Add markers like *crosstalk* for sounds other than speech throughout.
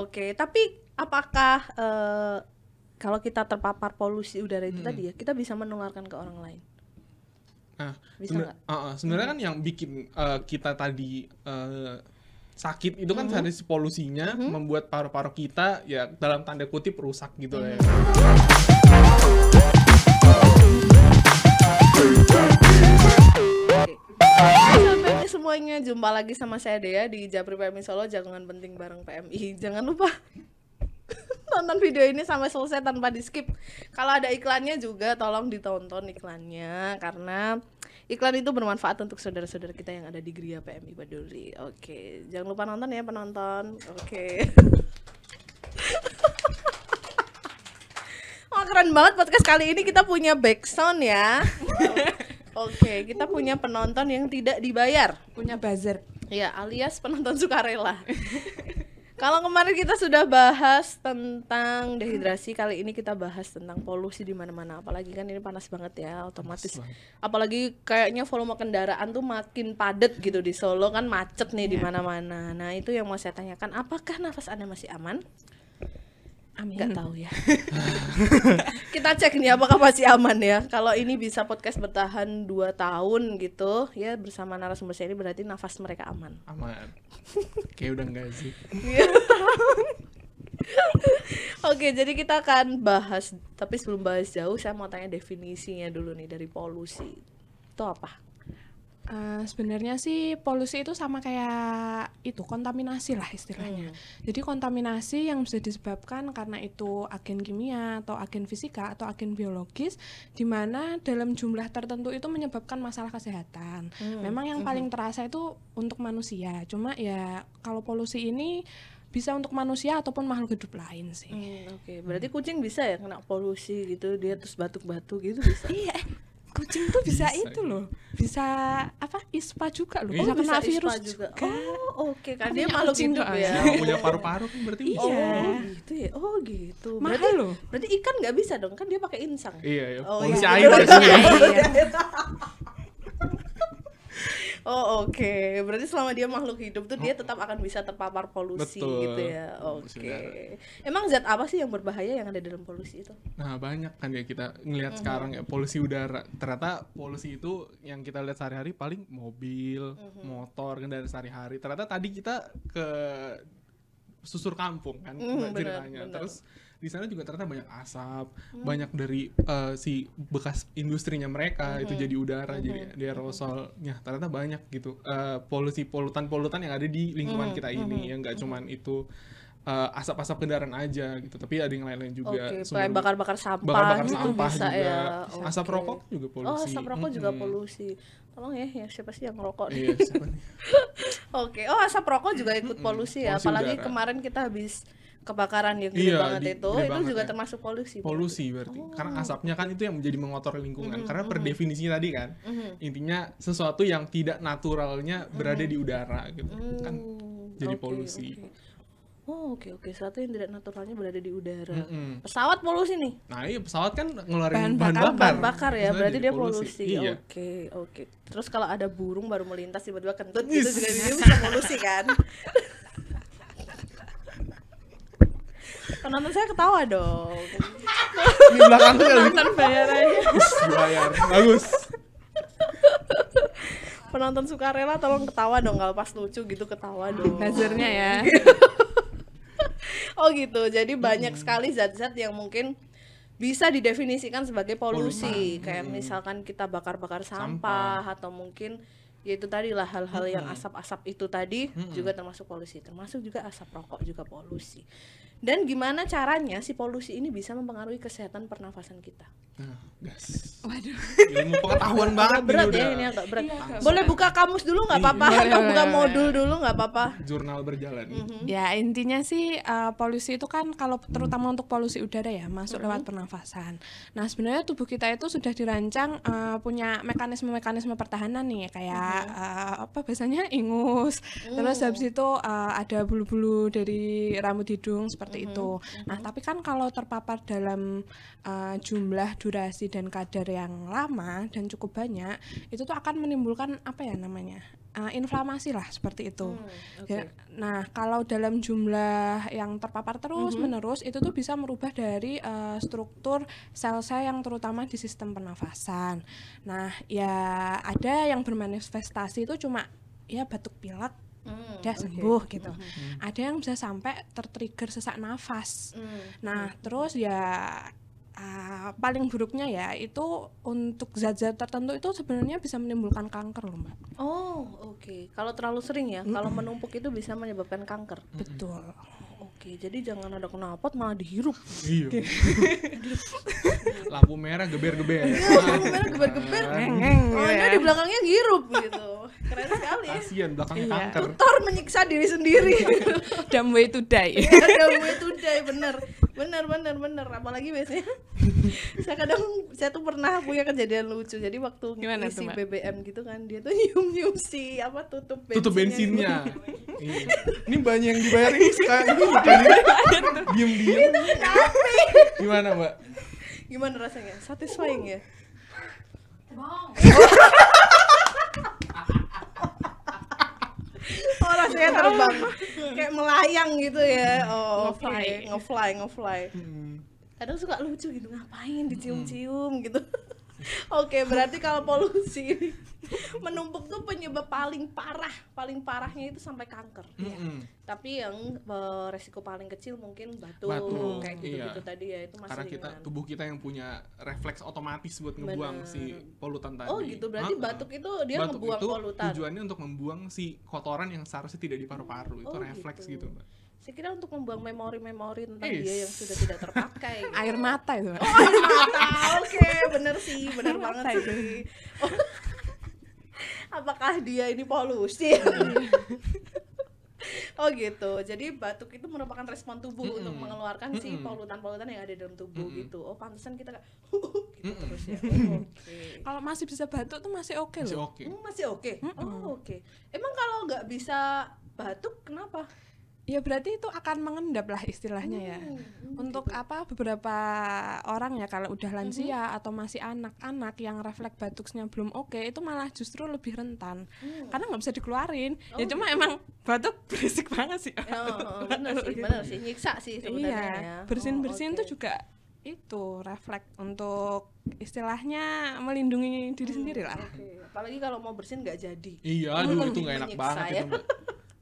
Oke, okay. tapi apakah uh, kalau kita terpapar polusi udara itu hmm. tadi ya, kita bisa menularkan ke orang lain? Nah, bisa nggak? Uh, uh, Sebenarnya kan hmm. kan yang bikin uh, kita tadi uh, sakit itu kan dari -hmm. dari polusinya -hmm. membuat paru-paru kita ya dalam tanda kutip rusak gitu ya. -hmm. ya. Okay semuanya, jumpa lagi sama saya Dea di Japri PMI Solo, jangan penting bareng PMI. Jangan lupa tonton *laughs* video ini sampai selesai tanpa di skip. Kalau ada iklannya juga tolong ditonton iklannya karena iklan itu bermanfaat untuk saudara-saudara kita yang ada di Gria PMI Baduri. Oke, jangan lupa nonton ya penonton. Oke. *laughs* Wah keren banget podcast kali ini kita punya backsound ya. *laughs* Oke, okay, kita punya penonton yang tidak dibayar. Punya buzzer. Ya, alias penonton sukarela. Kalau kemarin kita sudah bahas tentang dehidrasi, kali ini kita bahas tentang polusi di mana-mana. Apalagi kan ini panas banget ya, otomatis. Apalagi kayaknya volume kendaraan tuh makin padat gitu di Solo kan macet nih di iya. mana-mana. Nah, itu yang mau saya tanyakan, apakah nafas Anda masih aman? Amin. Gak tahu ya. *laughs* kita cek nih apakah masih aman ya. Kalau ini bisa podcast bertahan 2 tahun gitu, ya bersama narasumber saya ini berarti nafas mereka aman. Aman. Kayak udah enggak sih. Iya. *laughs* Oke, jadi kita akan bahas, tapi sebelum bahas jauh, saya mau tanya definisinya dulu nih dari polusi. Itu apa? Uh, sebenarnya sih polusi itu sama kayak itu kontaminasi lah istilahnya. Hmm. Jadi kontaminasi yang bisa disebabkan karena itu agen kimia atau agen fisika atau agen biologis di mana dalam jumlah tertentu itu menyebabkan masalah kesehatan. Hmm. Memang yang hmm. paling terasa itu untuk manusia. Cuma ya kalau polusi ini bisa untuk manusia ataupun makhluk hidup lain sih. Hmm, Oke, okay. berarti kucing bisa ya kena polusi gitu, dia terus batuk-batuk gitu bisa. *laughs* Iya kucing tuh bisa, bisa itu gitu. loh bisa apa ispa juga loh oh, bisa oh, kena bisa virus juga, juga. oh oke okay. kan dia makhluk hidup ya punya paru-paru kan berarti iya oh gitu ya oh gitu Mahal berarti loh berarti ikan nggak bisa dong kan dia pakai insang iya iya oh, oh iya. air *laughs* iya. *laughs* Oh oke, okay. berarti selama dia makhluk hidup tuh dia oh. tetap akan bisa terpapar polusi gitu Betul. gitu ya. Oke. Okay. Emang zat apa sih yang berbahaya yang ada dalam polusi itu? Nah banyak kan ya kita ngelihat mm -hmm. sekarang ya polusi udara. Ternyata polusi itu yang kita lihat sehari-hari paling mobil, mm -hmm. motor, kendaraan sehari-hari. Ternyata tadi kita ke susur kampung kan mm, ceritanya. bener. Terus di sana juga ternyata banyak asap hmm. banyak dari uh, si bekas industrinya mereka hmm. itu jadi udara hmm. jadi di aerosolnya ternyata banyak gitu uh, polusi polutan-polutan yang ada di lingkungan hmm. kita hmm. ini ya hmm. yang nggak cuman itu uh, asap-asap kendaraan aja gitu tapi ada yang lain-lain juga okay, bakar-bakar sampah bakar-bakar gitu sampah bisa juga. ya okay. Oh, asap rokok juga polusi oh asap rokok -hmm. juga polusi tolong ya ya siapa sih yang ngerokok nih iya, *laughs* oke okay. oh asap rokok juga ikut polusi ya polusi apalagi udara. kemarin kita habis kebakaran yang gede iya, banget di, itu gede itu banget, juga ya. termasuk polusi polusi berarti oh. karena asapnya kan itu yang menjadi mengotori lingkungan mm -hmm. karena per mm-hmm. definisi tadi kan mm -hmm. intinya sesuatu yang tidak naturalnya berada mm -hmm. di udara gitu mm -hmm. kan jadi okay, polusi okay. Oh oke okay, oke okay. sesuatu yang tidak naturalnya berada di udara. Mm -hmm. Pesawat polusi nih. Nah iya pesawat kan ngeluarin bahan bakar. Bahan bakar, bahan bakar ya berarti dia polusi. Oke iya. oke. Okay, okay. Terus kalau ada burung baru melintas tiba-tiba kentut gitu yes. gitu juga dia bisa polusi kan. *laughs* penonton saya ketawa dong di belakang tuh penonton bayar aja bayar bagus penonton sukarela tolong ketawa dong kalau pas lucu gitu ketawa dong nazarnya ya *laughs* oh gitu jadi banyak sekali zat-zat yang mungkin bisa didefinisikan sebagai polusi Poluman. kayak hmm. misalkan kita bakar-bakar sampah, sampah atau mungkin ya itu tadi lah hal-hal -hmm. yang asap-asap itu tadi -hmm. juga termasuk polusi termasuk juga asap rokok juga polusi dan gimana caranya si polusi ini bisa mempengaruhi kesehatan pernafasan kita. Nah, gas. Waduh. Ilmu pengetahuan banget. Berat ya ini agak berat. Iya, Boleh buka kamus dulu nggak iya, apa-apa iya, buka modul dulu nggak apa-apa. Jurnal berjalan. Mm Ya intinya sih uh, polusi itu kan kalau terutama untuk polusi udara ya masuk mhm. lewat pernafasan. Nah sebenarnya tubuh kita itu sudah dirancang uh, punya mekanisme-mekanisme pertahanan nih kayak mm apa biasanya ingus. Mm. Terus habis itu uh, ada bulu-bulu dari rambut hidung seperti seperti mm-hmm. itu. Nah, mm-hmm. tapi kan kalau terpapar dalam uh, jumlah durasi dan kadar yang lama dan cukup banyak, itu tuh akan menimbulkan apa ya namanya? Uh, inflamasi lah seperti itu. Hmm, okay. ya, nah kalau dalam jumlah yang terpapar terus mm-hmm. menerus itu tuh bisa merubah dari uh, struktur sel sel yang terutama di sistem pernafasan. Nah ya ada yang bermanifestasi itu cuma ya batuk pilek hmm, udah okay. sembuh gitu. gitu. Hmm, hmm. Ada yang bisa sampai tertrigger sesak nafas. Hmm. Nah, hmm. terus ya uh, paling buruknya ya itu untuk zat-zat tertentu itu sebenarnya bisa menimbulkan kanker loh mbak. Oh oke, okay. kalau terlalu sering ya, mm kalau menumpuk itu bisa menyebabkan kanker. Mm Betul. Oke, jadi jangan ada kenapot malah dihirup. Iya. *laughs* iya. Lampu merah geber-geber. lampu merah geber-geber. Oh, ya. ini di belakangnya hirup gitu. Keren sekali. Kasian belakangnya iya. kanker. Tutor menyiksa diri sendiri. *laughs* Dumb way to die. yeah, dumb way to die bener bener bener bener apalagi biasanya *laughs* saya kadang saya tuh pernah punya kejadian lucu jadi waktu Gimana isi tuh, BBM gitu kan dia tuh *laughs* nyium nyium si apa tutup bensinnya tutup gitu. bensinnya iya. ini banyak yang dibayarin sekarang ini bukan diem diem itu kenapa gimana mbak gimana rasanya satisfying ya Bang. saya terbang kayak melayang gitu ya oh ngefly okay. ngefly ngefly hmm. kadang suka lucu gitu ngapain hmm. dicium-cium gitu *laughs* oke okay, berarti kalau polusi *laughs* menumpuk tuh penyebab paling parah paling parahnya itu sampai kanker mm -hmm. ya. tapi yang eh, resiko paling kecil mungkin batu, batu kayak gitu gitu iya. tadi ya itu masih karena kita ringan. tubuh kita yang punya refleks otomatis buat ngebuang Bener. si polutan tadi oh gitu berarti Hah? batuk itu dia batuk ngebuang itu polutan tujuannya untuk membuang si kotoran yang seharusnya tidak di paru-paru itu oh, refleks gitu, gitu mbak saya kira untuk membuang memori-memori tentang Eish. dia yang sudah tidak terpakai *laughs* air mata itu oh air mata oke okay. bener sih bener banget sih oh. *laughs* apakah dia ini polusi *laughs* Oh gitu. Jadi batuk itu merupakan respon tubuh mm -hmm. untuk mengeluarkan mm -hmm. si polutan-polutan yang ada dalam tubuh mm -hmm. gitu. Oh pantesan kita kayak *laughs* gitu mm -hmm. terus ya. *laughs* Oh, okay. kalau masih bisa batuk tuh masih oke okay loh. Hmm, masih oke. Okay. Oh oke. Okay. Emang kalau nggak bisa batuk kenapa? ya berarti itu akan mengendap lah istilahnya ya hmm, hmm untuk gitu. apa beberapa orang ya kalau udah hmm. lansia hmm. atau masih anak-anak yang refleks batuknya belum oke okay, itu malah justru lebih rentan hmm. karena nggak bisa dikeluarin ya oh, ya cuma gitu. emang batuk *laughs* berisik banget sih oh, oh bener sih gitu. sih nyiksa sih iya, sebenarnya iya, bersin bersin oh, okay. tuh juga itu refleks untuk istilahnya melindungi diri hmm, sendiri lah okay. apalagi kalau mau bersin nggak jadi iya aduh hmm, itu nggak enak banget ya. *laughs*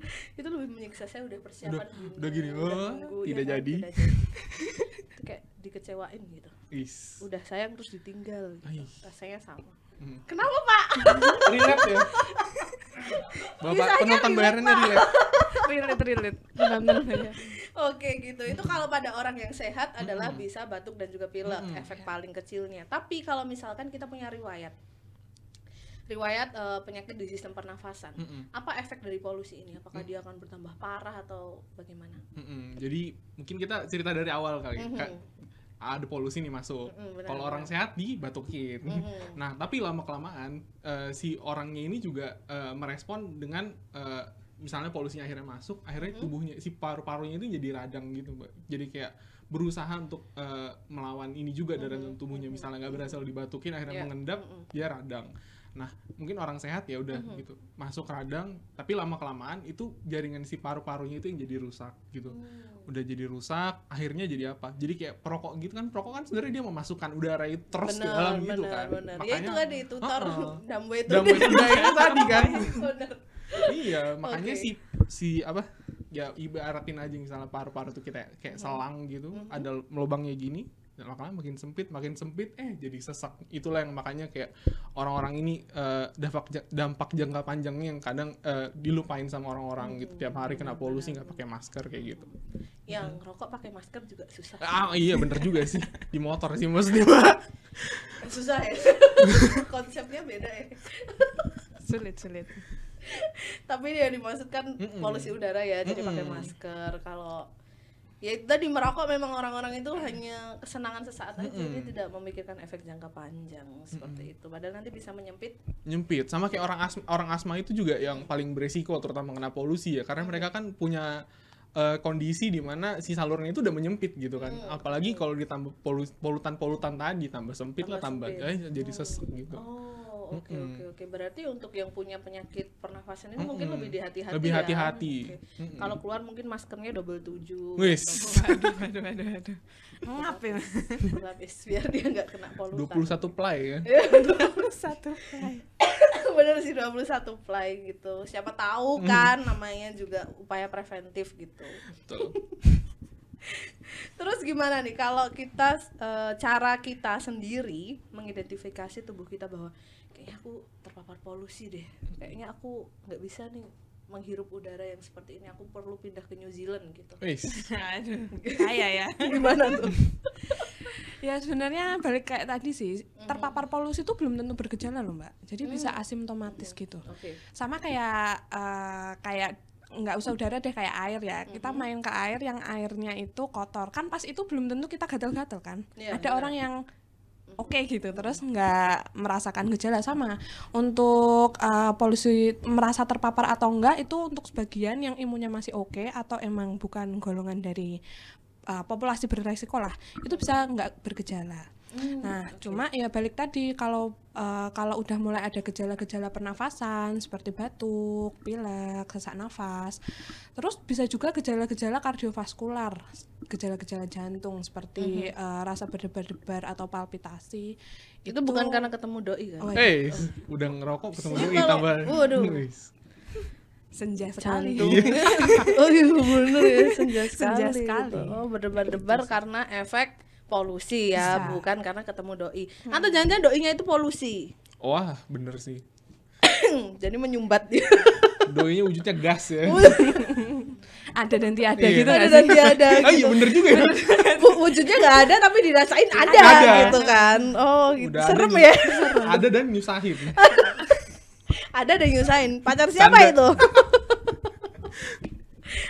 *laughs* itu lebih menyiksa saya udah persiapan udah, minggu, udah gini oh udah minggu, tidak ya, jadi, kan? tidak jadi. *laughs* kayak dikecewain gitu Is. udah sayang terus ditinggal gitu. rasanya sama hmm. kenapa pak *laughs* relate ya bapak penonton bayarannya relate relate relate benar-benar oke gitu itu kalau pada orang yang sehat adalah mm -hmm. bisa batuk dan juga pilek mm -hmm. efek paling kecilnya tapi kalau misalkan kita punya riwayat riwayat uh, penyakit di sistem pernafasan. Mm -mm. Apa efek dari polusi ini? Apakah mm -mm. dia akan bertambah parah atau bagaimana? Mm -mm. Jadi mungkin kita cerita dari awal kali. Mm -hmm. ada polusi nih masuk. Mm, Kalau orang sehat batukin. Mm -hmm. *laughs* Nah, tapi lama kelamaan uh, eh, si orangnya ini juga uh, merespon dengan uh, misalnya polusi akhirnya masuk, akhirnya mm -hmm. tubuhnya si paru-parunya itu jadi radang gitu, Mbak. Jadi kayak berusaha untuk uh, melawan ini juga mm -hmm. dari tubuhnya. Misalnya nggak berhasil dibatukin, akhirnya yeah. mengendap, mm -hmm. dia radang. Nah, mungkin orang sehat ya udah mm -hmm. gitu. Masuk radang, tapi lama kelamaan itu jaringan si paru-parunya itu yang jadi rusak gitu. Mm. Udah jadi rusak, akhirnya jadi apa? Jadi kayak perokok gitu kan, perokok kan sebenarnya dia memasukkan udara itu terus bener, ke dalam bener, gitu kan. Bener. Makanya, ya itu kan di tutor uh itu. itu tadi kan. *laughs* iya, makanya okay. si si apa? Ya ibaratin aja misalnya paru-paru tuh kita kayak hmm. selang gitu, mm -hmm. ada lubangnya gini, lama makin sempit makin sempit eh jadi sesak itulah yang makanya kayak orang-orang ini uh, dampak dampak jangka panjangnya yang kadang uh, dilupain sama orang-orang hmm. gitu tiap hari kena polusi nggak pakai masker kayak gitu yang hmm. rokok pakai masker juga susah ah iya bener juga sih *laughs* di motor sih maksudnya susah ya *laughs* konsepnya beda ya sulit sulit tapi yang dimaksudkan mm -mm. polusi udara ya jadi mm -mm. pakai masker kalau ya itu tadi merokok memang orang-orang itu hmm. hanya kesenangan sesaat aja mm -hmm. dia tidak memikirkan efek jangka panjang seperti mm -hmm. itu padahal nanti bisa menyempit nyempit sama kayak orang asma orang asma itu juga yang paling beresiko terutama kena polusi ya karena hmm. mereka kan punya uh, kondisi di mana si saluran itu udah menyempit gitu kan mm. apalagi kalau ditambah polutan-polutan tadi tambah sempit tambah lah tambah sempit. Eh, jadi hmm. sesek gitu oh oke okay, mm-hmm. oke okay, oke. Okay. Berarti untuk yang punya penyakit pernafasan ini mm-hmm. mungkin lebih dihati-hati. Lebih hati ya. hati-hati. Okay. Mm-hmm. Kalau keluar mungkin maskernya double tujuh. Wis. *laughs* Aduh aduh aduh aduh. Ngap ya. Pelapis biar dia nggak kena polutan. 21 ply ya. 21 *laughs* ply. *laughs* Bener sih 21 ply gitu. Siapa tahu mm. kan mm. -hmm. namanya juga upaya preventif gitu. Betul. Terus gimana nih kalau kita e, cara kita sendiri mengidentifikasi tubuh kita bahwa kayaknya aku terpapar polusi deh kayaknya aku nggak bisa nih menghirup udara yang seperti ini aku perlu pindah ke New Zealand gitu *laughs* aduh kaya ya *laughs* gimana tuh *laughs* ya sebenarnya balik kayak tadi sih terpapar polusi itu belum tentu bergejala loh mbak jadi hmm. bisa asimptomatis hmm. gitu okay. sama kayak uh, kayak nggak usah udara deh kayak air ya kita main ke air yang airnya itu kotor kan pas itu belum tentu kita gatel-gatel kan ya, ada orang yang oke okay gitu terus nggak merasakan gejala sama untuk uh, polusi merasa terpapar atau enggak itu untuk sebagian yang imunnya masih oke okay, atau emang bukan golongan dari uh, populasi beresiko lah itu bisa nggak bergejala. Hmm, nah okay. cuma ya balik tadi kalau uh, kalau udah mulai ada gejala-gejala pernafasan seperti batuk, pilek, sesak nafas. Terus bisa juga gejala-gejala kardiovaskular, gejala-gejala jantung seperti mm -hmm. uh, rasa berdebar-debar atau palpitasi. Itu, itu bukan karena ketemu doi kan? Oh, hey, iya. oh. udah ngerokok ketemu doi tambah. Waduh. senja sekali. Iya. *laughs* oh iya bener ya senja sekali. Senja sekali. Oh berdebar-debar karena efek polusi ya, Bisa. bukan karena ketemu doi. Hmm. Atau jangan-jangan doinya itu polusi. Wah, bener sih. *coughs* Jadi menyumbat dia. *laughs* doinya wujudnya gas ya. *laughs* ada dan tiada iya. gitu ada dan tiada *laughs* oh, iya, gitu. Ah iya bener juga ya wujudnya nggak ada tapi dirasain ada, ada gitu kan oh gitu. serem ya ada dan nyusahin ada dan nyusahin pacar siapa Tanda. itu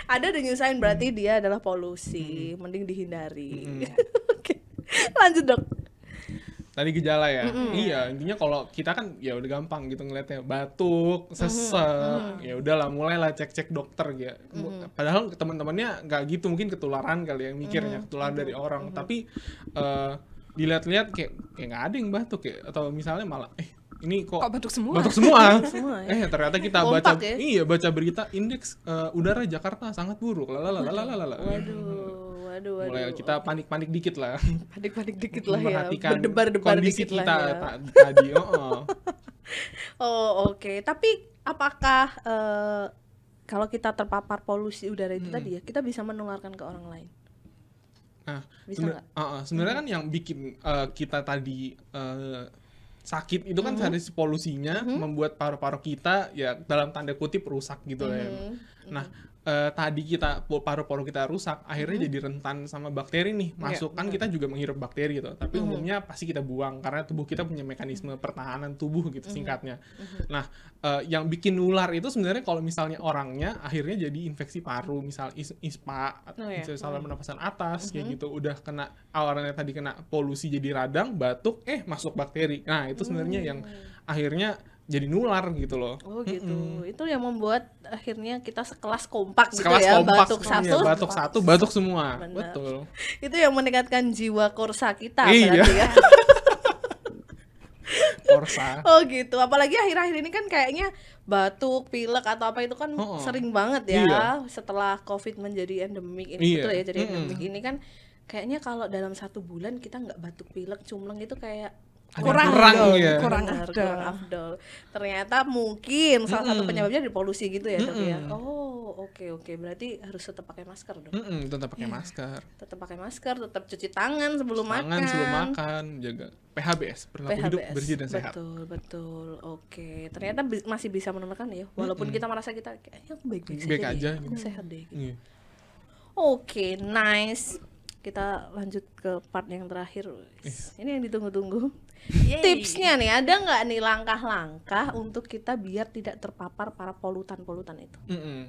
ada dan nyusahin berarti dia adalah polusi hmm. mending dihindari hmm lanjut dok tadi gejala ya mm -hmm. iya intinya kalau kita kan ya udah gampang gitu ngeliatnya batuk sesek mm -hmm. ya udahlah mulailah cek cek dokter gitu mm -hmm. padahal teman-temannya nggak gitu mungkin ketularan kali yang mikirnya mm -hmm. ketularan dari orang mm -hmm. tapi uh, dilihat-lihat kayak kayak nggak ada yang batuk ya atau misalnya malah eh ini kok, kok batuk semua batuk semua, *laughs* ya. eh ternyata kita Lompak baca ya? iya baca berita indeks uh, udara Jakarta sangat buruk lalalala Aduh, aduh. Mulai kita panik-panik dikit lah. *laughs* Panik-panik dikit lah ya. Berdebar-debar dikit kita lah ya. tadi. Oh, oh. *laughs* oh oke. Okay. Tapi apakah uh, kalau kita terpapar polusi udara itu hmm. tadi ya, kita bisa menularkan ke orang lain? Nah, bisa Uh, uh, Sebenarnya kan hmm. yang bikin uh, kita tadi uh, sakit itu kan mm -hmm. polusinya mm -hmm. membuat paru-paru kita ya dalam tanda kutip rusak gitu mm -hmm. ya. Nah, mm -hmm uh, tadi kita paru-paru kita rusak, akhirnya -hmm. jadi rentan sama bakteri nih. Iya, masuk yeah, kan kita juga menghirup bakteri gitu, tapi -hmm. umumnya pasti kita buang karena tubuh kita punya mekanisme pertahanan tubuh gitu mm-hmm. singkatnya. -hmm. Nah, uh, yang bikin nular itu sebenarnya kalau misalnya orangnya akhirnya jadi infeksi paru, misal is ispa, oh, yeah. saluran mm -hmm. pernapasan atas -hmm. kayak mm-hmm. gitu, udah kena awalnya tadi kena polusi jadi radang, batuk, eh masuk bakteri. Nah, itu sebenarnya -hmm. yang mm. akhirnya jadi nular gitu loh. Oh gitu. Mm -hmm. Itu yang membuat akhirnya kita sekelas kompak gitu sekelas gitu ya. Kompak batuk satu, iya, batuk satu, batuk semua. Bener. Betul. *laughs* Itu yang meningkatkan jiwa korsa kita iya. berarti ya. *laughs* korsa. Oh gitu. Apalagi akhir-akhir ini kan kayaknya batuk, pilek atau apa itu kan oh, sering banget ya iya. setelah Covid menjadi endemik ini iya. gitu ya jadi mm -hmm. endemik ini kan kayaknya kalau dalam satu bulan kita nggak batuk pilek cumleng itu kayak kurang kurang afdol, ya. kurang afdol. Ternyata mungkin salah satu penyebabnya dari polusi gitu ya, mm -mm. tapi ya. Oh, oke okay, oke. Okay. Berarti harus tetap pakai masker dong. Mm -mm, tetap pakai yeah. masker. Tetap pakai masker, tetap cuci tangan sebelum tangan, makan. sebelum makan, jaga PHBS, perilaku hidup bersih dan sehat. Betul, betul. Oke. Okay. Ternyata bi masih bisa menemukan ya, walaupun mm -mm. kita merasa kita kayaknya baik-baik Baik aja. aja. gitu. sehat deh. Gitu. Yeah. Oke, okay, nice. Kita lanjut ke part yang terakhir. Yes. Iya. Ini yang ditunggu-tunggu Yay. tipsnya nih ada nggak nih langkah-langkah untuk kita biar tidak terpapar para polutan-polutan itu mm -mm.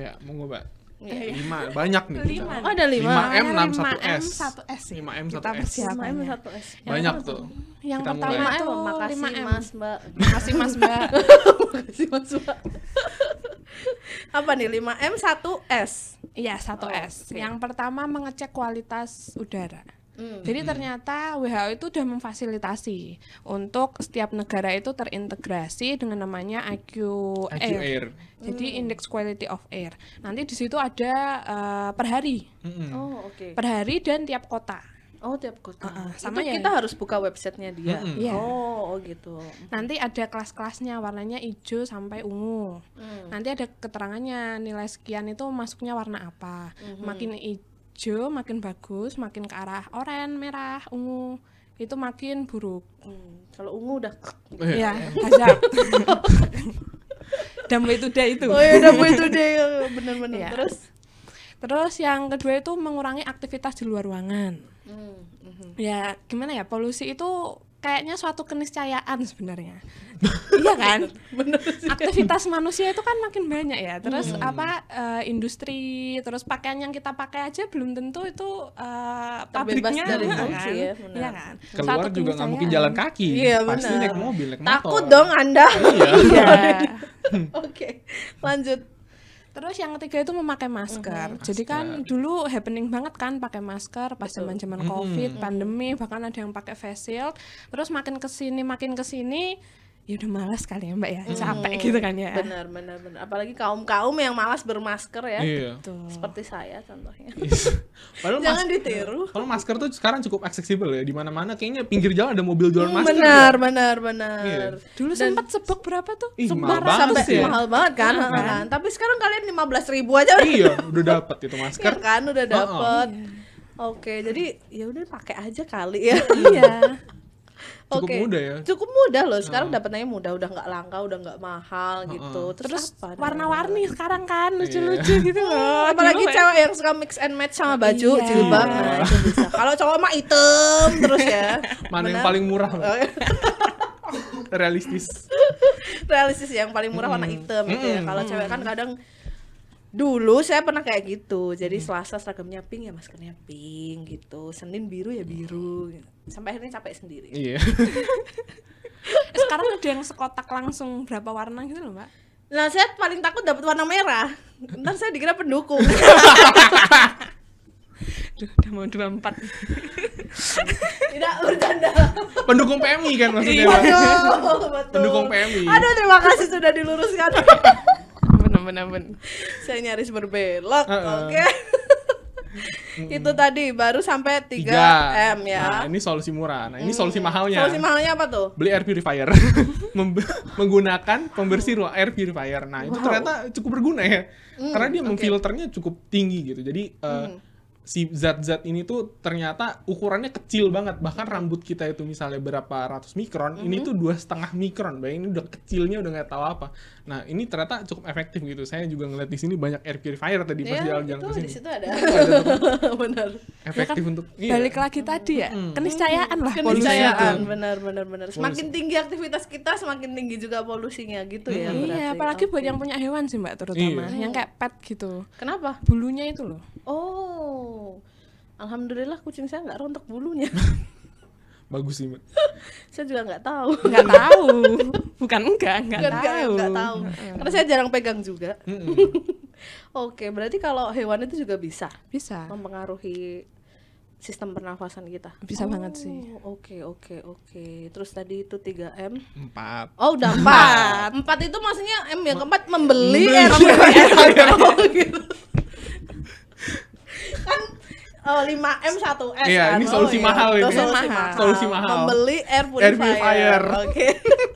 ya mau mbak Ya. lima banyak nih lima. Oh, ada lima. lima m enam satu s satu s ya? lima m satu s lima m satu s banyak tuh yang kita pertama mulai. itu makasih mas mbak makasih mas mbak *laughs* makasih mas mbak apa nih lima m satu s iya satu oh, s okay. yang pertama mengecek kualitas udara Hmm. Jadi ternyata WHO itu sudah memfasilitasi untuk setiap negara itu terintegrasi dengan namanya IQ, IQ Air. Jadi hmm. Index Quality of Air. Nanti di situ ada uh, per hari. Hmm. Oh, Okay. Per hari dan tiap kota. Oh tiap kota. Uh, sama itu ya. kita harus buka websitenya dia. -hmm. yeah. Oh, oh gitu. Nanti ada kelas-kelasnya warnanya hijau sampai ungu. Hmm. Nanti ada keterangannya nilai sekian itu masuknya warna apa. -hmm. Makin hijau hijau makin bagus, makin ke arah oranye, merah, ungu itu makin buruk. Hmm, kalau ungu udah oh, ya iya, hazard. *laughs* Damai itu deh itu. Oh ya, damai itu deh oh, iya, benar-benar. Ya. Terus terus yang kedua itu mengurangi aktivitas di luar ruangan. Hmm. Mhm. Ya gimana ya polusi itu kayaknya suatu keniscayaan sebenarnya *laughs* iya kan aktivitas manusia itu kan makin banyak ya terus hmm. apa uh, industri terus pakaian yang kita pakai aja belum tentu itu uh, pabriknya dari ya, kan, ya, Iya kan keluar suatu juga nggak mungkin jalan kaki iya, pasti naik mobil naik takut dong anda iya, iya. *laughs* oke lanjut Terus yang ketiga itu memakai masker. Mm -hmm, Jadi kan masker. kan dulu happening banget kan pakai masker pas zaman-zaman Covid, mm -hmm. pandemi, bahkan ada yang pakai face shield. Terus makin kesini makin kesini ya udah malas kali ya mbak ya hmm. capek gitu kan ya benar benar benar apalagi kaum kaum yang malas bermasker ya iya. seperti saya contohnya yes. Iya. jangan ditiru kalau masker tuh sekarang cukup aksesibel ya di mana mana kayaknya pinggir jalan ada mobil jual hmm, masker benar ya. benar benar iya. dulu Dan, sempat sebek berapa tuh ih, mahal banget sampai ya. mahal banget kan, nah, kan. tapi sekarang kalian lima belas ribu aja iya udah dapat itu masker ya kan udah dapat oh, oh. Oke, jadi ya udah pakai aja kali ya. iya. *laughs* cukup okay. mudah ya cukup mudah loh sekarang uh. Ah. dapatnya mudah udah nggak langka udah nggak mahal uh, gitu terus, warna-warni sekarang kan iya. lucu-lucu yeah. gitu loh hmm, apalagi Dulu, eh. cewek yang suka mix and match sama baju iya. jilbab nah, bisa kalau cowok mah item terus ya *laughs* mana Benar? yang paling murah oh, iya. *laughs* realistis realistis yang paling murah warna hmm. hitam mm. gitu ya hmm. kalau mm. cewek kan kadang dulu saya pernah kayak gitu jadi hmm. selasa seragamnya pink ya maskernya pink gitu senin biru ya biru gitu. sampai akhirnya capek sendiri iya yeah. *laughs* sekarang ada yang sekotak langsung berapa warna gitu loh mbak nah saya paling takut dapat warna merah ntar saya dikira pendukung *laughs* Duh, udah mau empat Tidak, bercanda Pendukung PMI kan maksudnya Aduh, iya, betul. Pendukung PMI Aduh, terima kasih sudah diluruskan *laughs* ampun *laughs* ampun saya nyaris berbelok uh -uh. oke okay. *laughs* itu tadi baru sampai 3 Tiga. m ya nah, ini solusi murah nah ini hmm. solusi mahalnya solusi mahalnya apa tuh beli air purifier *laughs* menggunakan pembersih ruang air purifier nah wow. itu ternyata cukup berguna ya hmm, karena dia okay. memfilternya cukup tinggi gitu jadi uh, hmm si zat-zat ini tuh ternyata ukurannya kecil banget bahkan rambut kita itu misalnya berapa ratus mikron mm -hmm. ini mhm. tuh dua setengah mikron bayangin ini udah kecilnya udah nggak tahu apa nah ini ternyata cukup efektif gitu saya juga ngeliat di sini banyak air purifier tadi yeah, pas iya, jalan-jalan ke sini situ ada, ada *laughs* benar efektif ya kan, untuk iya. balik lagi tadi ya hmm. keniscayaan lah keniscayaan benar benar benar semakin tinggi aktivitas kita semakin tinggi juga polusinya gitu hmm. ya mhm. berarti. iya apalagi okay. buat yang punya hewan sih mbak terutama iya. yang kayak pet gitu kenapa bulunya itu loh oh Alhamdulillah kucing saya nggak rontok bulunya. *laughs* Bagus sih, Mbak. *laughs* saya juga nggak tahu. Nggak tahu. Bukan enggak, nggak tahu. Enggak, enggak tahu. Karena saya jarang pegang juga. *laughs* Oke, berarti kalau hewan itu juga bisa? Bisa. Mempengaruhi sistem pernafasan kita bisa oh, banget sih oh, oke okay, oke okay, oke okay. terus tadi itu 3 m empat oh udah empat empat itu maksudnya m yang keempat membeli m ya, ya. iya. oh, gitu kan Oh, lima m satu s Iya, kan? ini oh, solusi iya. mahal ini. Solusi mahal. Solusi mahal. Membeli air purifier. Air purifier. Oke.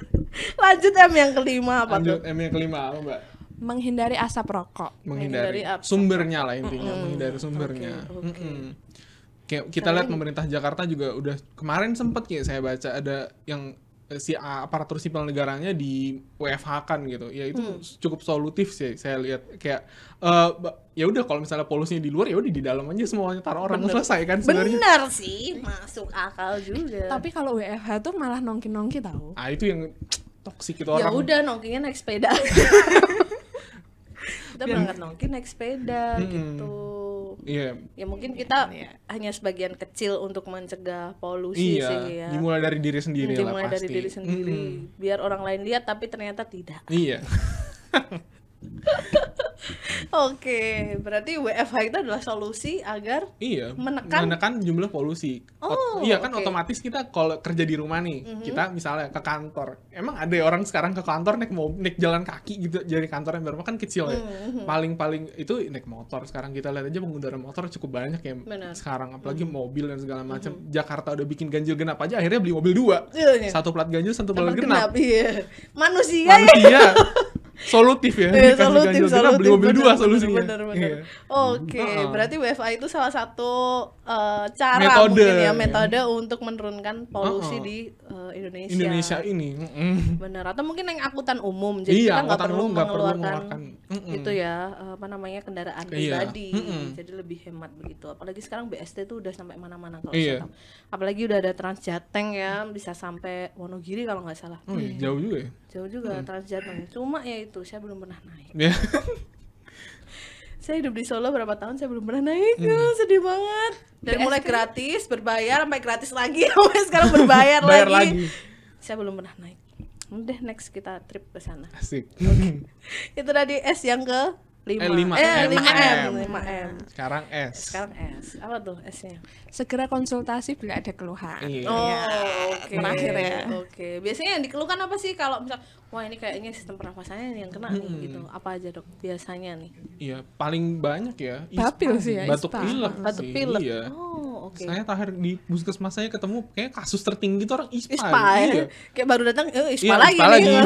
*laughs* Lanjut M yang kelima apa Lanjut M yang kelima apa, Mbak? Menghindari asap rokok. Menghindari, sumbernya lah intinya, menghindari sumbernya. Okay, okay. kita lihat pemerintah Jakarta juga udah kemarin sempet ya saya baca ada yang si aparatur sipil negaranya di WFH kan gitu ya itu hmm. cukup solutif sih saya lihat kayak uh, ya udah kalau misalnya polusinya di luar ya udah di dalam aja semuanya taruh orang bener. selesai kan sebenarnya benar sih masuk akal eh, juga tapi kalau WFH tuh malah nongki nongki tahu ah itu yang toksik itu ya orang ya udah nongkinya naik sepeda kita *laughs* banget nongki naik sepeda hmm. gitu Iya. Yeah. Ya mungkin kita yeah. hanya sebagian kecil untuk mencegah polusi yeah. sih ya. Dimulai dari diri sendiri Dimulai lah pasti. dari diri sendiri. Mm -hmm. Biar orang lain lihat tapi ternyata tidak. Iya. Yeah. *laughs* *laughs* Oke, berarti WFH itu adalah solusi agar iya, menekan menekan jumlah polusi. Oh, iya kan okay. otomatis kita kalau kerja di rumah nih, mm -hmm. kita misalnya ke kantor. Emang ada orang sekarang ke kantor naik mau naik jalan kaki gitu dari kantor yang berapa kan kecil ya. Mhm. Paling-paling itu naik motor. Sekarang kita lihat aja pengendara motor cukup banyak ya Bener. sekarang apalagi mm -hmm. mobil dan segala macam. Mm -hmm. Jakarta udah bikin ganjil genap aja akhirnya beli mobil dua. Yeah, yeah. Satu plat ganjil, satu plat genap. genap iya. Manusia. Manusia. Ya. *laughs* solutif ya. Yeah, solutif, ganjil, solutif. Beli mobil bener, dua solusinya. Bener, bener, yeah. Oke, okay, uh -huh. berarti WFA itu salah satu uh, cara metode, mungkin ya, metode yeah. untuk menurunkan polusi uh -huh. di uh, Indonesia. Indonesia ini. Mm hmm Bener, atau mungkin yang akutan umum. Jadi iya, kita nggak perlu, umum, mengeluarkan, perlu mengeluarkan mm hmm itu ya, eh, apa namanya, kendaraan iya. pribadi. pribadi. Mm hmm Jadi lebih hemat begitu. Apalagi sekarang BST itu udah sampai mana-mana kalau yeah. saya tahu. Apalagi udah ada Transjateng ya, bisa sampai Wonogiri kalau nggak salah. Hmm, jauh juga ya jauh juga hmm. Transjateng ya. cuma ya itu saya belum pernah naik yeah. *laughs* saya hidup di Solo berapa tahun saya belum pernah naik hmm. oh, sedih banget dari BSK. mulai gratis berbayar sampai gratis lagi *laughs* sampai sekarang berbayar Bayar lagi. lagi saya belum pernah naik udah next kita trip ke sana asik okay. *laughs* itu tadi S yang ke lima eh, lima eh, m. 5M. 5M. 5M. Sekarang S. Sekarang S. Apa tuh S-nya? Segera konsultasi bila ada keluhan. Iya. Oh, ya. oke. Okay. Terakhir ya. Oke. Okay. Biasanya yang dikeluhkan apa sih kalau misal wah ini kayaknya sistem pernafasannya yang kena hmm. nih gitu. Apa aja, Dok? Biasanya nih. Iya, paling banyak ya. Papil sih ya. Batuk pilek. Batuk pilek. Iya. Oh okay. saya terakhir di puskesmas saya ketemu kayak kasus tertinggi itu orang ispa, ispa iya. ya. kayak baru datang eh, ispa iya, lagi ispa nih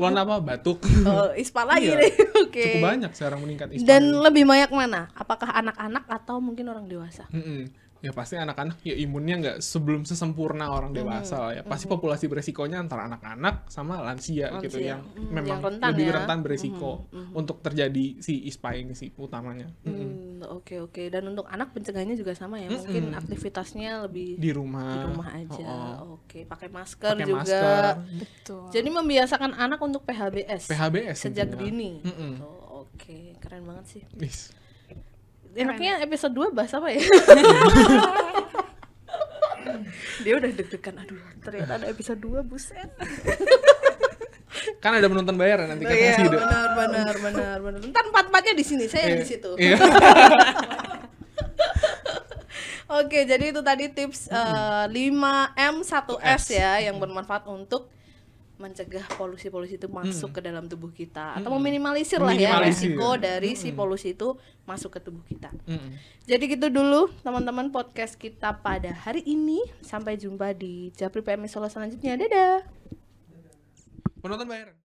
*laughs* warna apa batuk oh, ispa lagi iya. nih *laughs* okay. cukup banyak sekarang meningkat ispa dan lagi. lebih banyak mana apakah anak-anak atau mungkin orang dewasa mm -mm ya pasti anak-anak ya imunnya nggak sebelum sesempurna orang dewasa hmm. ya pasti hmm. populasi beresikonya antara anak-anak sama lansia, gitu lansia gitu yang hmm. memang yang rentan lebih ya. rentan beresiko mm Hmm. untuk terjadi si ispa ini sih utamanya hmm. Hmm Gitu. Oke okay, oke. Okay. Dan untuk anak pencegahannya juga sama ya. Mm -hmm. Mungkin aktivitasnya lebih di rumah. Di rumah aja. Oh, oh. Oke, okay. pakai masker pake juga. Masker. Betul. Jadi membiasakan anak untuk PHBS. PHBS sejak intinya. dini. Mm -hmm. oh, Oke, okay. keren banget sih. Yes. Enaknya episode 2 bahas apa ya? *laughs* Dia udah deg-degan aduh, ternyata ada episode 2 buset kan ada penonton bayar nanti kan oh iya, masih gitu. ada. Benar, benar, benar, benar. Entar empat-empatnya di sini, saya di iya. situ. Iya. *laughs* Oke, jadi itu tadi tips eh, lima m satu s ya yang bermanfaat untuk mencegah polusi-polusi itu masuk ke dalam tubuh kita atau hmm. meminimalisir lah ya resiko dari si polusi itu masuk ke tubuh kita. Jadi gitu dulu teman-teman podcast kita pada hari ini. Sampai jumpa di Japri PMI Solo selanjutnya. Dadah. Pues, no lo